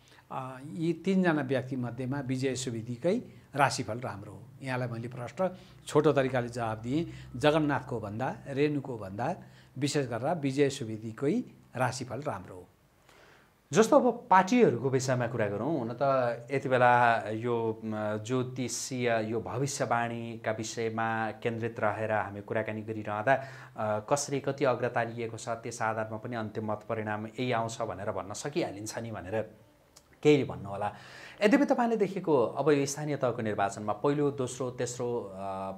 यी तिनजना व्यक्तिमध्येमा विजय सुविधिकै राशिफल राम्रो हो यहाँलाई मैले प्रष्ट छोटो तरिकाले जवाब दिएँ जगन्नाथको भन्दा रेणुको भन्दा विशेष गरेर विजय सुविधिकै राशिफल राम्रो हो जस्तो अब पार्टीहरूको विषयमा कुरा गरौँ हुन त यति बेला यो ज्योतिषीय यो भविष्यवाणीका विषयमा केन्द्रित रहेर हामी कुराकानी गरिरहँदा कसरी कति अग्रता लिएको छ त्यस आधारमा पनि अन्तिम मत परिणाम यही आउँछ भनेर भन्न सकिहालिन्छ नि भनेर केही भन्नु होला यद्यपि तपाईँले देखेको अब यो स्थानीय तहको निर्वाचनमा पहिलो दोस्रो तेस्रो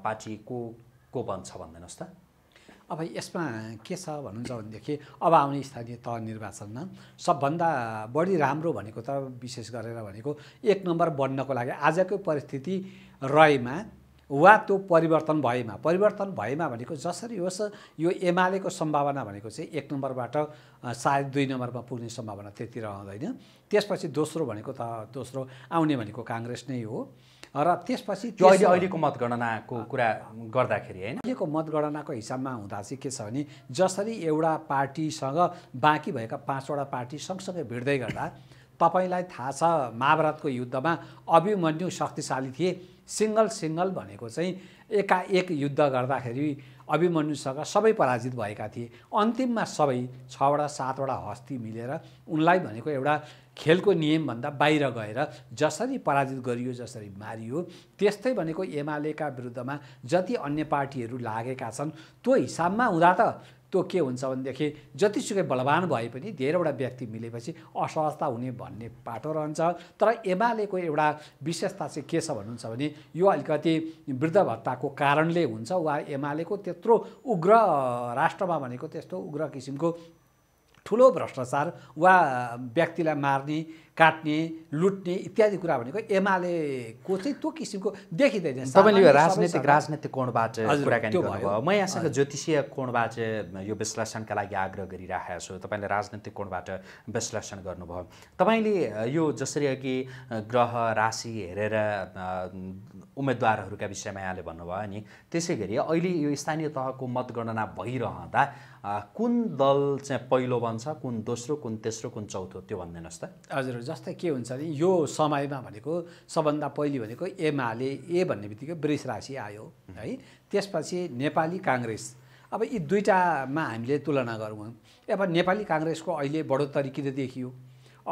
पार्टी को को बन्छ भनिदिनुहोस् त अब यसमा के छ भन्नुहुन्छ भनेदेखि अब आउने स्थानीय तह निर्वाचनमा सबभन्दा बढी राम्रो भनेको त विशेष गरेर भनेको एक नम्बर बन्नको लागि आजको परिस्थिति रहेमा वा त्यो परिवर्तन भएमा परिवर्तन भएमा भनेको जसरी होस् यो एमालेको सम्भावना भनेको चाहिँ एक नम्बरबाट सायद दुई नम्बरमा पुग्ने सम्भावना त्यति रहँदैन त्यसपछि दोस्रो भनेको त दोस्रो आउने भनेको काङ्ग्रेस नै हो र त्यसपछि त्यो अहिले अहिलेको मतगणनाको कुरा गर्दाखेरि होइन अहिलेको मतगणनाको हिसाबमा हुँदा चाहिँ के छ भने जसरी एउटा पार्टीसँग बाँकी भएका पाँचवटा पार्टी सँगसँगै भिड्दै गर्दा तपाईँलाई थाहा छ महाभारतको युद्धमा अभिमन्यु शक्तिशाली थिए सिङ्गल सिङ्गल भनेको चाहिँ एकाएक युद्ध गर्दाखेरि अभिमन्युसँग सबै पराजित भएका थिए अन्तिममा सबै छवटा सातवटा हस्ती मिलेर उनलाई भनेको एउटा खेलको नियमभन्दा बाहिर गएर जसरी पराजित गरियो जसरी मारियो त्यस्तै भनेको एमालेका विरुद्धमा जति अन्य पार्टीहरू लागेका छन् त्यो हिसाबमा हुँदा त त्यो के हुन्छ भनेदेखि जतिसुकै बलवान भए पनि धेरैवटा व्यक्ति मिलेपछि असहजता हुने भन्ने पाटो रहन्छ तर एमालेको एउटा विशेषता चाहिँ के छ भन्नुहुन्छ भने यो अलिकति वृद्ध भत्ताको कारणले हुन्छ वा एमालेको त्यत्रो उग्र राष्ट्रमा भनेको त्यस्तो उग्र किसिमको ठुलो भ्रष्टाचार वा व्यक्तिलाई मार्ने काट्ने लुट्ने इत्यादि कुरा भनेको एमालेको चाहिँ त्यो किसिमको देखिँदैन तपाईँले यो राजनैतिक राजनीतिक कोणबाट कुराकानी गर्नुभयो म यहाँसँग ज्योतिषीय कोणबाट यो विश्लेषणका लागि आग्रह गरिराखेको छु तपाईँले राजनैतिक कोणबाट विश्लेषण गर्नुभयो तपाईँले यो जसरी अघि ग्रह राशि हेरेर उम्मेदवारहरूका विषयमा यहाँले भन्नुभयो नि त्यसै गरी अहिले यो स्थानीय तहको मतगणना भइरहँदा कुन दल चाहिँ पहिलो बन्छ कुन दोस्रो कुन तेस्रो कुन चौथो त्यो भनिदिनुहोस् त हजुर भनेर जस्तै के हुन्छ भने यो समयमा भनेको सबभन्दा पहिले भनेको एमाले ए भन्ने बित्तिकै वृष राशि आयो है त्यसपछि नेपाली काङ्ग्रेस अब यी दुईवटामा हामीले तुलना गरौँ अब नेपाली काङ्ग्रेसको अहिले बढोत्तरी किन देखियो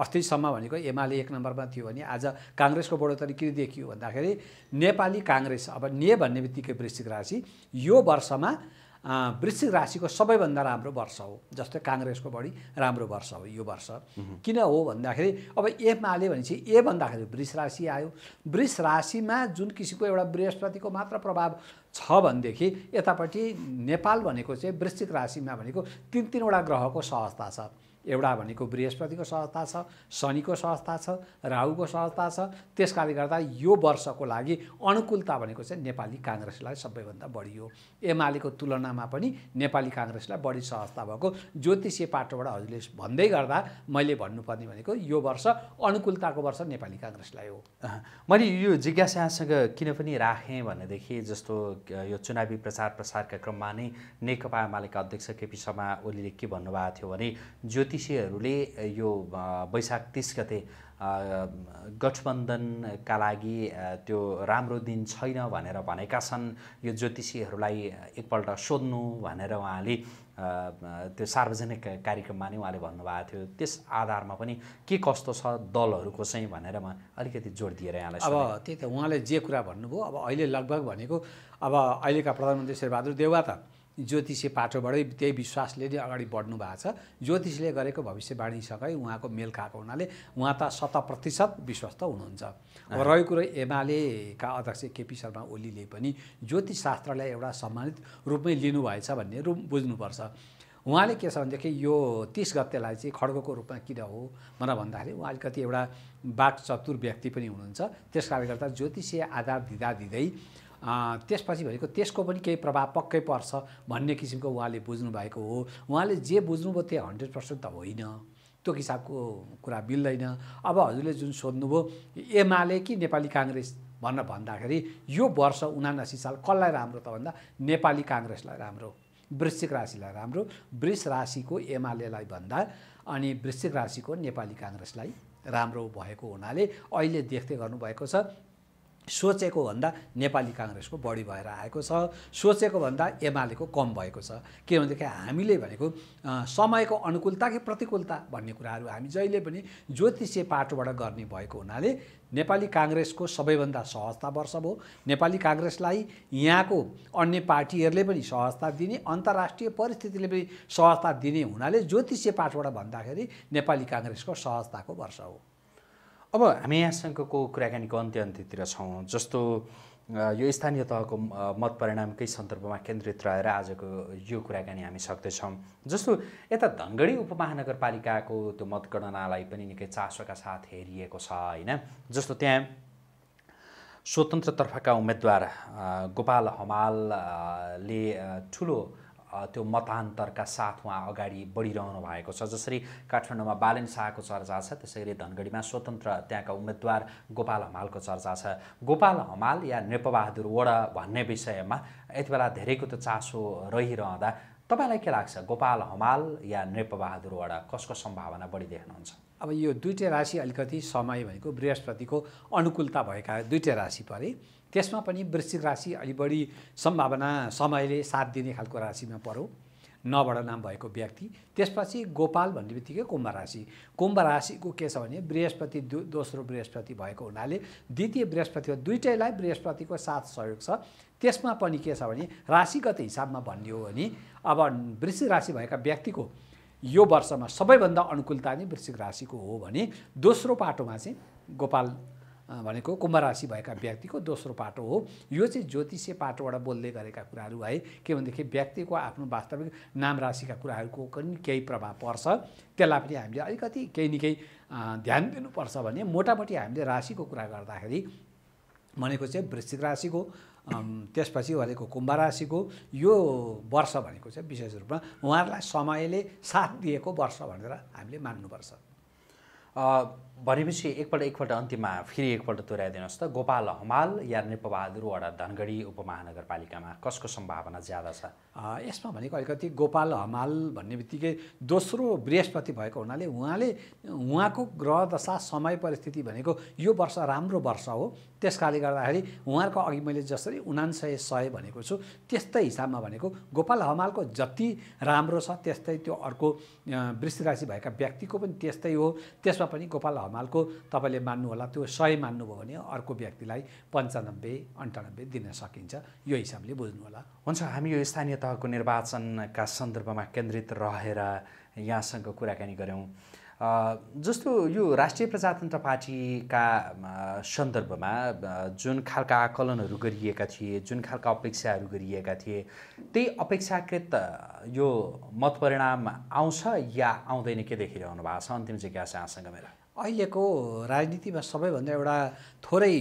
अस्तिसम्म भनेको एमाले एक नम्बरमा थियो भने आज काङ्ग्रेसको बढोत्तरी किन देखियो भन्दाखेरि नेपाली काङ्ग्रेस अब ने भन्ने बित्तिकै वृश्चिक राशि यो वर्षमा वृश्चिक राशिको सबैभन्दा राम्रो वर्ष हो जस्तै काङ्ग्रेसको बढी राम्रो वर्ष हो यो वर्ष किन हो भन्दाखेरि अब एमाले भनेपछि ए भन्दाखेरि वृष राशि आयो वृष राशिमा जुन किसिमको एउटा बृहस्पतिको मात्र प्रभाव छ भनेदेखि यतापट्टि नेपाल भनेको चाहिँ वृश्चिक राशिमा भनेको तिन तिनवटा ग्रहको सहजता छ एउटा भनेको बृहस्पतिको सहजता छ शनिको सहजता छ राहुको सहजता छ त्यस कारणले गर्दा यो वर्षको लागि अनुकूलता भनेको चाहिँ नेपाली काङ्ग्रेसलाई सबैभन्दा बढी हो एमालेको तुलनामा पनि नेपाली काङ्ग्रेसलाई बढी सहजता भएको ज्योतिषीय पाटोबाट हजुरले भन्दै गर्दा मैले भन्नुपर्ने भनेको यो वर्ष अनुकूलताको वर्ष नेपाली काङ्ग्रेसलाई हो मैले यो जिज्ञासासँग किन पनि राखेँ भनेदेखि जस्तो यो चुनावी प्रचार प्रसारका क्रममा नै नेकपा एमालेका अध्यक्ष केपी शर्मा ओलीले के भन्नुभएको थियो भने ज्योति ज्योतिषीहरूले यो वैशाख तिस गते गठबन्धनका लागि त्यो राम्रो दिन छैन भनेर भनेका छन् यो ज्योतिषीहरूलाई एकपल्ट सोध्नु भनेर उहाँले त्यो सार्वजनिक कार्यक्रममा नै उहाँले भन्नुभएको थियो त्यस आधारमा पनि के कस्तो छ दलहरूको चाहिँ भनेर म अलिकति जोड दिएर यहाँलाई अब त्यही त उहाँले जे कुरा भन्नुभयो अब अहिले लगभग भनेको अब अहिलेका प्रधानमन्त्री शेरबहादुर देवा त ज्योतिषी पाठोबाटै त्यही विश्वासले नै अगाडि बढ्नु भएको छ ज्योतिषले गरेको भविष्यवाणी भविष्यवाणीसँगै उहाँको मेल खाएको हुनाले उहाँ त शत प्रतिशत विश्वस्त हुनुहुन्छ रहेको कुरो एमालेका अध्यक्ष केपी शर्मा ओलीले पनि ज्योतिष शास्त्रलाई एउटा सम्मानित रूपमै लिनुभएछ भन्ने रूप बुझ्नुपर्छ उहाँले के छ भनेदेखि यो तिस गतेलाई चाहिँ खड्गोको रूपमा किन हो भनेर भन्दाखेरि उहाँ अलिकति एउटा बाघ चतुर व्यक्ति पनि हुनुहुन्छ त्यस कारणले गर्दा ज्योतिषीय आधार दिँदा दिँदै त्यसपछि भनेको त्यसको पनि केही प्रभाव पक्कै पर्छ भन्ने किसिमको उहाँले बुझ्नु भएको हो उहाँले जे बुझ्नुभयो त्यो हन्ड्रेड पर्सेन्ट त होइन त्यो हिसाबको कुरा मिल्दैन अब हजुरले जुन सोध्नुभयो एमाले कि नेपाली काङ्ग्रेस भनेर भन्दाखेरि यो वर्ष उनासी साल कसलाई राम्रो त भन्दा नेपाली काङ्ग्रेसलाई राम्रो वृश्चिक राशिलाई राम्रो वृष राशिको एमालेलाई भन्दा अनि वृश्चिक राशिको नेपाली काङ्ग्रेसलाई राम्रो भएको हुनाले अहिले देख्दै गर्नुभएको छ सोचेको भन्दा नेपाली काङ्ग्रेसको बढी भएर आएको छ सोचेको भन्दा एमालेको कम भएको छ किनभनेदेखि हामीले भनेको समयको अनुकूलता कि प्रतिकूलता भन्ने कुराहरू हामी जहिले पनि ज्योतिषीय पाटोबाट गर्ने भएको हुनाले नेपाली काङ्ग्रेसको सबैभन्दा सहजता वर्ष भयो नेपाली काङ्ग्रेसलाई यहाँको अन्य पार्टीहरूले पनि सहजता दिने अन्तर्राष्ट्रिय परिस्थितिले पनि सहजता दिने हुनाले ज्योतिषीय पाठबाट भन्दाखेरि नेपाली काङ्ग्रेसको सहजताको वर्ष हो अब हामी यहाँसँगको कुराकानीको अन्त्य अन्त्यतिर छौँ जस्तो यो स्थानीय तहको मत परिणामकै सन्दर्भमा केन्द्रित रहेर आजको यो कुराकानी हामी सक्दैछौँ जस्तो यता धनगढी उपमहानगरपालिकाको त्यो मतगणनालाई पनि निकै चासोका साथ हेरिएको छ होइन जस्तो त्यहाँ स्वतन्त्रतर्फका उम्मेदवार गोपाल हमालले ठुलो त्यो मतान्तरका साथ उहाँ अगाडि बढिरहनु भएको छ जसरी काठमाडौँमा बालेन शाहको चर्चा छ त्यसै गरी धनगढीमा स्वतन्त्र त्यहाँका उम्मेद्वार गोपाल हमालको चर्चा छ गोपाल हमाल या नेपबहादुर वडा भन्ने विषयमा यति बेला धेरैको त चासो रहिरहँदा तपाईँलाई के लाग्छ गोपाल हमाल या नेपबहादुर वडा कसको सम्भावना बढी देख्नुहुन्छ अब यो दुइटै राशि अलिकति समय भनेको बृहस्पतिको अनुकूलता भएका दुइटै राशि परे त्यसमा पनि वृश्चिक राशि अलि बढी सम्भावना समयले साथ दिने खालको राशिमा परौ नबाट नाम भएको व्यक्ति त्यसपछि गोपाल भन्ने बित्तिकै कुम्भ राशि कुम्भ राशिको के छ भने बृहस्पति दु दोस्रो बृहस्पति भएको हुनाले द्वितीय बृहस्पति दुइटैलाई बृहस्पतिको साथ सहयोग छ त्यसमा पनि के छ भने राशिगत हिसाबमा भन्ने हो भने अब वृश्चिक राशि भएका व्यक्तिको यो वर्षमा सबैभन्दा अनुकूलता नै वृश्चिक राशिको हो भने दोस्रो पाटोमा चाहिँ गोपाल भनेको कुम्भ राशि भएका व्यक्तिको दोस्रो पाटो हो यो चाहिँ ज्योतिषीय पाटोबाट बोल्दै गरेका कुराहरू है के भनेदेखि व्यक्तिको आफ्नो वास्तविक नाम राशिका कुराहरूको पनि केही प्रभाव पर्छ त्यसलाई पनि हामीले अलिकति केही न केही ध्यान दिनुपर्छ भने मोटामोटी हामीले राशिको कुरा गर्दाखेरि भनेको चाहिँ वृश्चिक राशिको त्यसपछि भनेको कुम्भ राशिको यो वर्ष भनेको चाहिँ विशेष रूपमा उहाँहरूलाई समयले साथ दिएको वर्ष भनेर हामीले मान्नुपर्छ भनेपछि एकपल्ट एकपल्ट अन्तिममा फेरि एकपल्ट दोहोऱ्याइदिनुहोस् त गोपाल हमाल या नेपबहादुर वडा धनगढी उपमहानगरपालिकामा कसको सम्भावना ज्यादा छ यसमा भनेको अलिकति गोपाल हमाल भन्ने बित्तिकै दोस्रो बृहस्पति भएको हुनाले उहाँले उहाँको ग्रह दशा समय परिस्थिति भनेको यो वर्ष राम्रो वर्ष हो त्यस कारणले गर्दाखेरि उहाँहरूको अघि मैले जसरी उनान्सय सय भनेको छु त्यस्तै हिसाबमा भनेको गोपाल हमालको जति राम्रो छ त्यस्तै त्यो अर्को वृष्टि राशि भएका व्यक्तिको पनि त्यस्तै हो त्यसमा पनि गोपाल धमालको तपाईँले मान्नुहोला त्यो सय मान्नुभयो भने अर्को व्यक्तिलाई पन्चानब्बे अन्ठानब्बे दिन सकिन्छ यो हिसाबले बुझ्नुहोला हुन्छ हामी यो स्थानीय तहको निर्वाचनका सन्दर्भमा केन्द्रित रहेर यहाँसँग कुराकानी गऱ्यौँ जस्तो यो राष्ट्रिय प्रजातन्त्र पार्टीका सन्दर्भमा जुन खालका आकलनहरू गरिएका थिए जुन खालका अपेक्षाहरू गरिएका थिए त्यही अपेक्षाकृत यो मतपरिणाम आउँछ या आउँदैन के देखिरहनु भएको छ अन्तिम जिज्ञासा यहाँसँग मेरो अहिलेको राजनीतिमा सबैभन्दा एउटा थोरै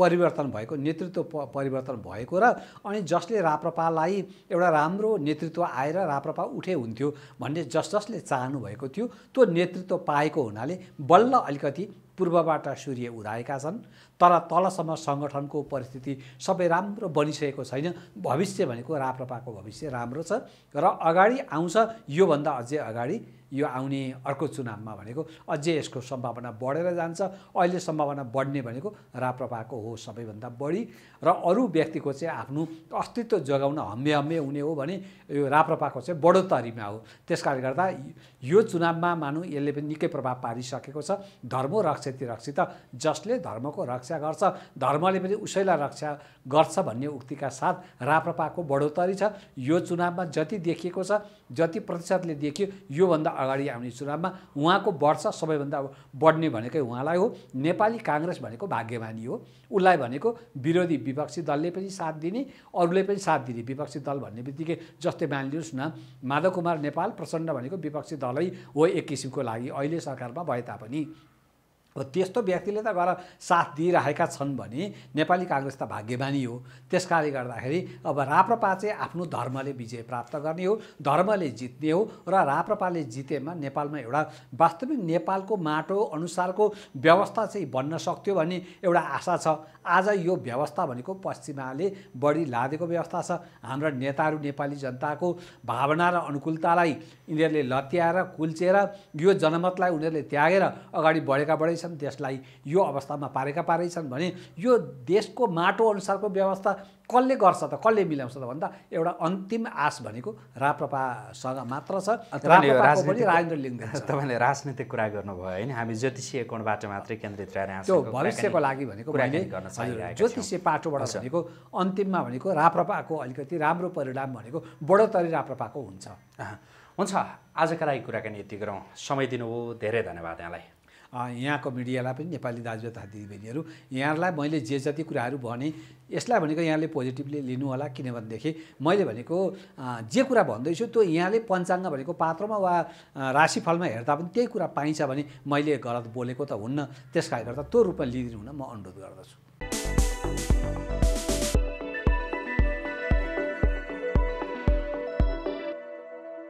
परिवर्तन भएको नेतृत्व प परिवर्तन भएको र अनि जसले राप्रपालाई एउटा राम्रो नेतृत्व आएर राप्रपा उठे हुन्थ्यो भन्ने जस जसले चाहनुभएको थियो त्यो नेतृत्व पाएको हुनाले बल्ल अलिकति पूर्वबाट सूर्य उदाएका छन् तर तलसम्म सङ्गठनको परिस्थिति सबै राम्रो बनिसकेको छैन भविष्य भनेको राप्रपाको भविष्य राम्रो छ र अगाडि आउँछ योभन्दा अझै अगाडि यो आउने अर्को चुनावमा भनेको अझै यसको सम्भावना बढेर जान्छ अहिले सम्भावना बढ्ने भनेको राप्रपाको हो सबैभन्दा बढी र अरू व्यक्तिको चाहिँ आफ्नो अस्तित्व जोगाउन हम्मे हम्मे हुने हो भने यो राप्रपाको चाहिँ बढोत्तरीमा हो त्यस गर्दा यो चुनावमा मानौँ यसले पनि निकै प्रभाव पारिसकेको छ धर्म रक्षति रक्षित जसले धर्मको रक्षा गर्छ धर्मले पनि उसैलाई रक्षा गर्छ भन्ने उक्तिका साथ राप्रपाको बढोत्तरी छ यो चुनावमा जति देखिएको छ जति प्रतिशतले देखियो योभन्दा अगाडि आउने चुनावमा उहाँको वर्ष सबैभन्दा बढ्ने भनेकै उहाँलाई हो नेपाली काङ्ग्रेस भनेको भाग्यवानी हो उसलाई भनेको विरोधी विपक्षी दलले पनि साथ दिने अरूले पनि साथ दिने विपक्षी दल भन्ने बित्तिकै जस्तै मानिलिनुहोस् न माधव कुमार नेपाल प्रचण्ड भनेको विपक्षी दलै हो एक किसिमको लागि अहिले सरकारमा भए तापनि अब त्यस्तो व्यक्तिले त गएर साथ दिइरहेका छन् भने नेपाली काङ्ग्रेस त भाग्यवानी हो त्यस कारणले गर्दाखेरि अब राप्रपा चाहिँ आफ्नो धर्मले विजय प्राप्त गर्ने हो धर्मले जित्ने हो र राप्रपाले जितेमा नेपालमा एउटा वास्तविक नेपालको माटो अनुसारको व्यवस्था चाहिँ बन्न सक्थ्यो भन्ने एउटा आशा छ आज यो व्यवस्था भनेको पश्चिमाले बढी लादेको व्यवस्था छ हाम्रा नेताहरू नेपाली जनताको भावना र अनुकूलतालाई यिनीहरूले लत्याएर कुल्चेर यो जनमतलाई उनीहरूले त्यागेर अगाडि बढेका बढे छन् देशलाई यो अवस्थामा पारेका पारै छन् भने यो देशको माटो अनुसारको व्यवस्था कसले गर्छ त कसले मिलाउँछ त भन्दा एउटा अन्तिम आश भनेको राप्रपासँग मात्र छ राजेन्द्र लिङ्ग तपाईँले राजनीतिक कुरा गर्नुभयो होइन हामी ज्योतिषीय कोणबाट मात्रै केन्द्रित रहेर त्यो भविष्यको लागि भनेको ज्योतिषीय पाटोबाट भनेको अन्तिममा भनेको राप्रपाको अलिकति राम्रो परिणाम भनेको बढोत्तरी राप्रपाको हुन्छ हुन्छ आजका लागि कुराकानी यति गरौँ समय दिनुभयो धेरै धन्यवाद यहाँलाई यहाँको मिडियालाई पनि नेपाली दाजुभाइ तथा दिदीबहिनीहरू यहाँहरूलाई मैले जे जति कुराहरू भने यसलाई भनेको यहाँले पोजिटिभली लिनु होला किनभनेदेखि मैले भनेको जे कुरा भन्दैछु त्यो यहाँले पञ्चाङ्ग भनेको पात्रमा वा राशिफलमा हेर्दा पनि त्यही कुरा पाइन्छ भने मैले गलत बोलेको त हुन्न त्यस कारणले गर्दा त्यो रूपमा लिइदिनु हुन म अनुरोध गर्दछु